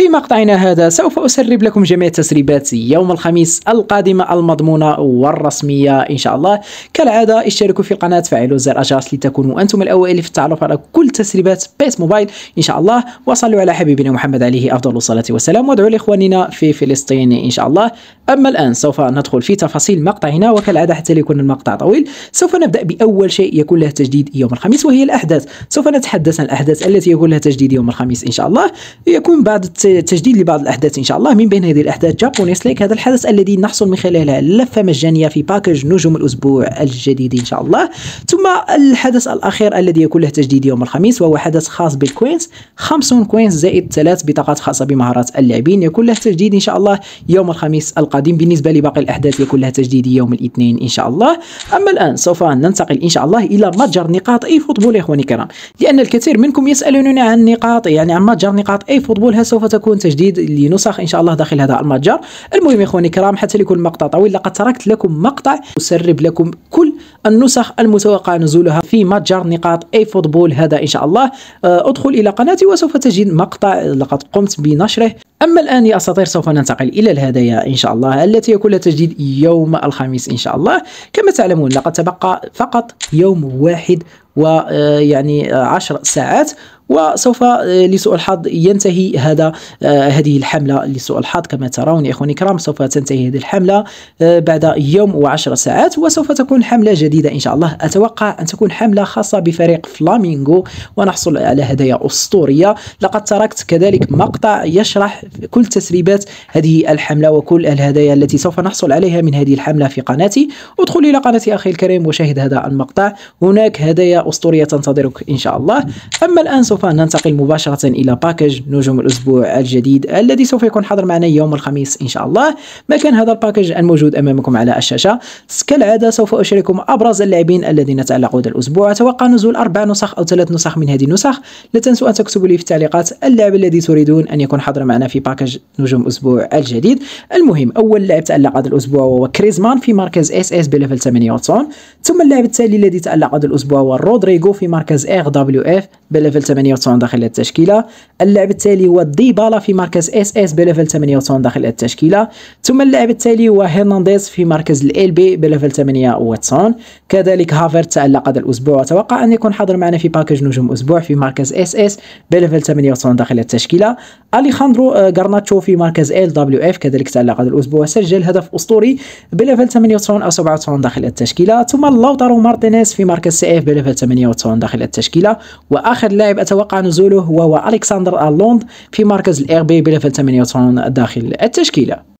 في مقطعنا هذا سوف أسرب لكم جميع تسريبات يوم الخميس القادمة المضمونة والرسمية إن شاء الله كالعادة اشتركوا في القناة فعلوا زر الجرس لتكونوا أنتم الأوائل في التعرف على كل تسريبات بيس موبايل إن شاء الله وصلوا على حبيبنا محمد عليه أفضل الصلاة والسلام وادعوا لإخواننا في فلسطين إن شاء الله أما الآن سوف ندخل في تفاصيل مقطعنا وكالعادة حتى لا يكون المقطع طويل سوف نبدأ بأول شيء يكون له تجديد يوم الخميس وهي الأحداث سوف نتحدث عن الأحداث التي يكون لها تجديد يوم الخميس إن شاء الله يكون بعض التجديد لبعض الاحداث إن شاء الله من بين هذه الأحداث جابونيس ليك هذا الحدث الذي نحصل من خلالها لفة مجانية في باكج نجوم الأسبوع الجديد إن شاء الله ثم الحدث الأخير الذي يكون له تجديد يوم الخميس وهو حدث خاص بالكوينز 50 كوينز زائد ثلاث بطاقات خاصة بمهارات اللاعبين يكون له تجديد إن شاء الله يوم الخميس القادم القادم بالنسبة لباقي الأحداث هي كلها تجديدية يوم الاثنين إن شاء الله أما الآن سوف ننتقل إن شاء الله إلى متجر نقاط أي فوتبول يا إخواني الكرام لأن الكثير منكم يسألونني عن نقاط يعني عن متجر نقاط أي فوتبول هل سوف تكون تجديد لنسخ إن شاء الله داخل هذا المتجر المهم يا إخواني الكرام حتى ليكون مقطع طويل لقد تركت لكم مقطع أسرب لكم كل النسخ المتوقع نزولها في متجر نقاط أي فوتبول هذا إن شاء الله أدخل إلى قناتي وسوف تجد مقطع لقد قمت بنشره أما الآن يا أساطير سوف ننتقل إلى الهدايا إن شاء الله التي يكون تجديد يوم الخميس إن شاء الله كما تعلمون لقد تبقى فقط يوم واحد ويعني آه، آه، عشر ساعات وسوف آه، لسوء الحظ ينتهي هذا هذه الحمله لسوء الحظ كما ترون يا اخواني الكرام سوف تنتهي هذه الحمله بعد يوم وعشر ساعات وسوف تكون حمله جديده ان شاء الله اتوقع ان تكون حمله خاصه بفريق فلامينغو ونحصل على هدايا اسطوريه لقد تركت كذلك مقطع يشرح كل تسريبات هذه الحمله وكل الهدايا التي سوف نحصل عليها من هذه الحمله في قناتي ادخل الى قناتي اخي الكريم وشاهد هذا المقطع هناك هدايا أسطورية تنتظرك إن شاء الله أما الآن سوف ننتقل مباشرة إلى باكج نجوم الأسبوع الجديد الذي سوف يكون حاضر معنا يوم الخميس إن شاء الله ما كان هذا الباكج الموجود أمامكم على الشاشة كالعادة سوف أشارككم أبرز اللاعبين الذين تعلقوا هذا الأسبوع أتوقع نزول أربع نسخ أو ثلاث نسخ من هذه النسخ لا تنسوا أن تكتبوا لي في التعليقات اللاعب الذي تريدون أن يكون حاضر معنا في باكج نجوم الأسبوع الجديد المهم أول لاعب تعلق هذا الأسبوع هو كريزمان في مركز اس اس بليفل 98 ثم اللاعب التالي الذي تعلق هذا الأسبوع هو رودريغو في مركز اغ دبليو اف بليفل 98 داخل التشكيله اللاعب التالي هو ديبالا في مركز اس اس بليفل 98 داخل التشكيله ثم اللاعب التالي هو هيرنانديز في مركز ال بي بليفل 98 كذلك هافرت تألق هذا الاسبوع وتوقع ان يكون حاضر معنا في باكج نجوم اسبوع في مركز اس اس بليفل 98 داخل التشكيله اليخاندرو آه، غارناتشو في مركز ال دبليو اف كذلك تألق هذا الاسبوع وسجل هدف اسطوري بليفل 98 او 97 داخل التشكيله ثم لوطارو مارتينيز في مركز سي اف بليفل 98 داخل التشكيله واخر لاعب اتوقع نزوله هو الكسندر الوند في مركز الاير بي بليفل 98 داخل التشكيله